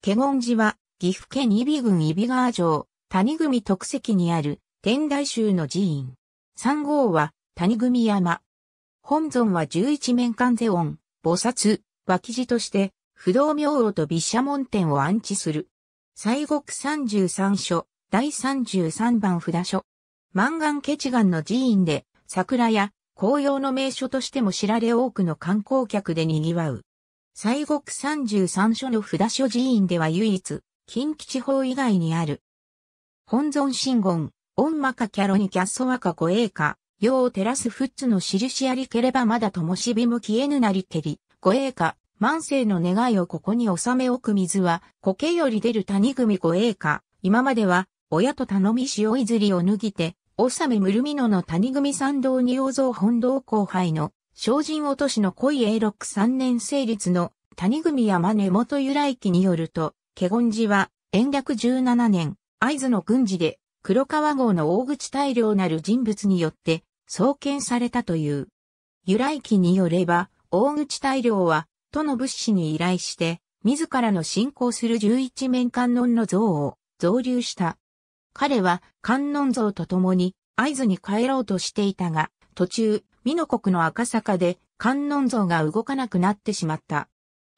華厳寺は、岐阜県伊比郡伊比川城、谷組特石にある、天台宗の寺院。三号は、谷組山。本尊は十一面観世音、菩薩、脇寺として、不動明王と毘沙門天を安置する。西国三十三所、第三十三番札所。満願ケチガンの寺院で、桜や紅葉の名所としても知られ多くの観光客で賑わう。西国三十三所の札所寺院では唯一、近畿地方以外にある。本尊神言、御魔かキャロにキャッソワカコエーカ、世を照らす仏の印ありければまだともしびむ消えぬなりけり、護栄歌、万世の願いをここに収めおく水は、苔より出る谷組護栄歌、今までは、親と頼みしおいずりを脱ぎて、納めむるみのの谷組参道に王像本堂後輩の、精進落としの濃い永禄3年成立の谷組山根元由来記によると、華厳寺は、延暦17年、会津の軍事で、黒川郷の大口大量なる人物によって、創建されたという。由来記によれば、大口大量は、都の物資に依頼して、自らの信仰する十一面観音の像を増留した。彼は観音像と共に会津に帰ろうとしていたが、途中、美濃国の赤坂で観音像が動かなくなってしまった。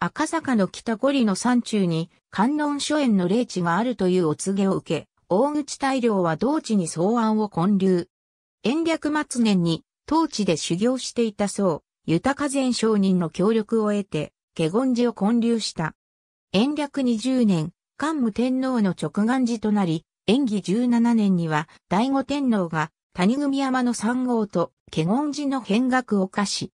赤坂の北五里の山中に観音書園の霊地があるというお告げを受け、大口大量は同地に草案を建立。延暦末年に当地で修行していた僧、豊善商人の協力を得て、下言寺を建立した。延暦20年、桓武天皇の直願寺となり、延義17年には、醍醐天皇が谷組山の山号と、華厳寺の変額を課し、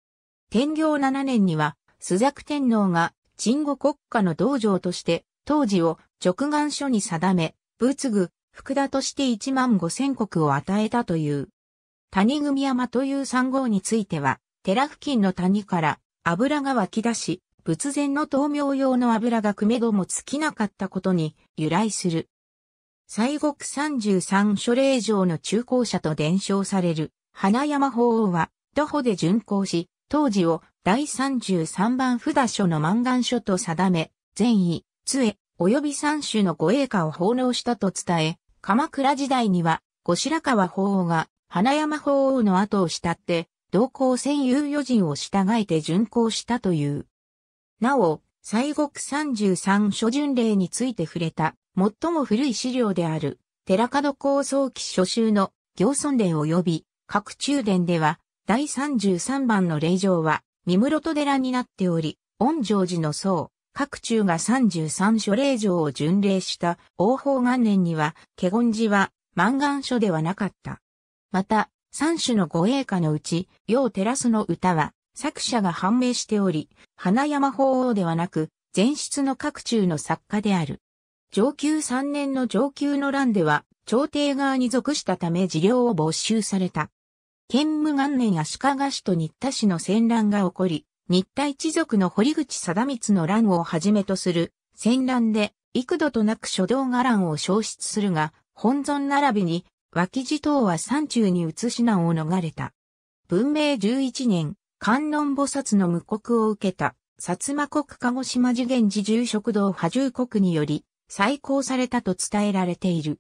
天行7年には、朱雀天皇が、鎮護国家の道場として、当時を直眼書に定め、仏具、福田として1万5千国を与えたという。谷組山という山号については、寺付近の谷から油が湧き出し、仏前の灯明用の油が組めども尽きなかったことに由来する。西国三十三諸霊城の中高者と伝承される、花山法王は、徒歩で巡行し、当時を第三十三番札所の満願書と定め、善意、杖、及び三種の護衛歌を奉納したと伝え、鎌倉時代には、後白河法王が、花山法王の後を慕って、同行戦友余人を従えて巡行したという。なお、西国三十三諸巡礼について触れた最も古い資料である、寺門構想期初秋の行尊殿及び各中殿では、第33番の霊場は、三室寺になっており、恩城寺の僧、各中が33所霊場を巡礼した王法元年には、華厳寺は万願所ではなかった。また、三種の護衛歌のうち、要照らすの歌は、作者が判明しており、花山法王ではなく、前室の各中の作家である。上級3年の上級の乱では、朝廷側に属したため事業を没収された。建武元年足利氏と新田氏の戦乱が起こり、新田一族の堀口貞光の乱をはじめとする戦乱で、幾度となく書道画乱を消失するが、本尊並びに、脇地等は山中に移し難を逃れた。文明11年、観音菩薩の無国を受けた、薩摩国鹿児島次元寺住職道波住国により、再興されたと伝えられている。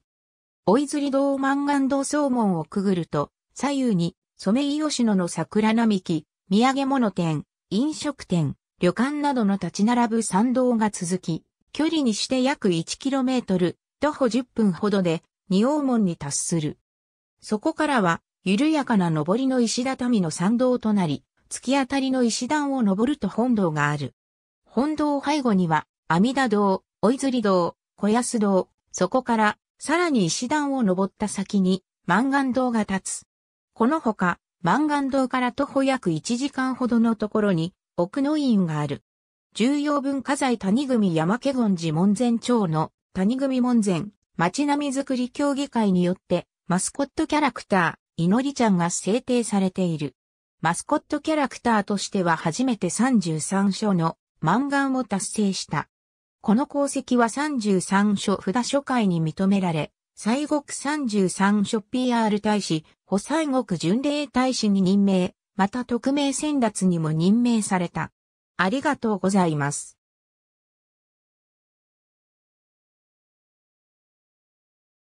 大泉堂万願堂総門をくぐると、左右に、ソメイヨシノの桜並木、土産物店、飲食店、旅館などの立ち並ぶ参道が続き、距離にして約 1km、徒歩10分ほどで、二王門に達する。そこからは、緩やかな上りの石畳の参道となり、突き当たりの石段を登ると本堂がある。本堂背後には、阿弥陀堂、追釣堂、小安堂、そこから、さらに石段を登った先に、万願堂が立つ。このほか、万願堂から徒歩約1時間ほどのところに、奥の院がある。重要文化財谷組山家権寺門前町の谷組門前、町並みづくり協議会によって、マスコットキャラクター、祈りちゃんが制定されている。マスコットキャラクターとしては初めて33章の漫画を達成した。この功績は33書札書会に認められ、西国33書 PR 大使、補西国巡礼大使に任命、また特命先達にも任命された。ありがとうございます。